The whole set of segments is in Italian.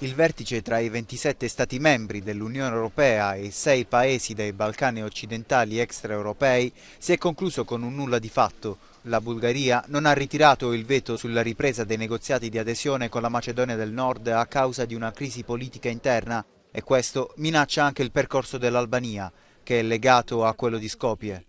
Il vertice tra i 27 Stati membri dell'Unione Europea e i 6 paesi dei Balcani occidentali extraeuropei si è concluso con un nulla di fatto. La Bulgaria non ha ritirato il veto sulla ripresa dei negoziati di adesione con la Macedonia del Nord a causa di una crisi politica interna e questo minaccia anche il percorso dell'Albania, che è legato a quello di Skopje.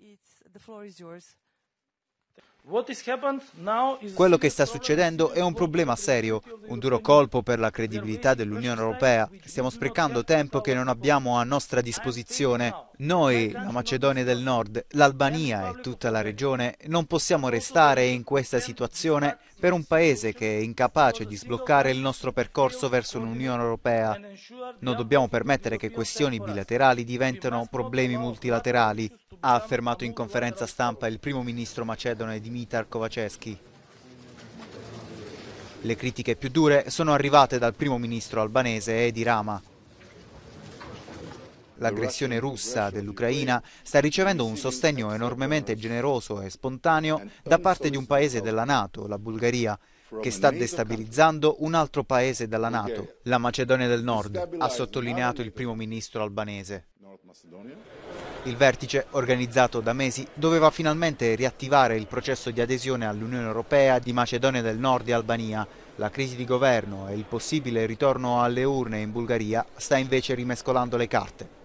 Quello che sta succedendo è un problema serio, un duro colpo per la credibilità dell'Unione Europea. Stiamo sprecando tempo che non abbiamo a nostra disposizione. Noi, la Macedonia del Nord, l'Albania e tutta la regione non possiamo restare in questa situazione per un paese che è incapace di sbloccare il nostro percorso verso l'Unione Europea. Non dobbiamo permettere che questioni bilaterali diventino problemi multilaterali ha affermato in conferenza stampa il primo ministro macedone Dimitar Kovacevski. Le critiche più dure sono arrivate dal primo ministro albanese Edi Rama. L'aggressione russa dell'Ucraina sta ricevendo un sostegno enormemente generoso e spontaneo da parte di un paese della Nato, la Bulgaria, che sta destabilizzando un altro paese della Nato, la Macedonia del Nord, ha sottolineato il primo ministro albanese. Il vertice, organizzato da mesi, doveva finalmente riattivare il processo di adesione all'Unione Europea di Macedonia del Nord e Albania. La crisi di governo e il possibile ritorno alle urne in Bulgaria sta invece rimescolando le carte.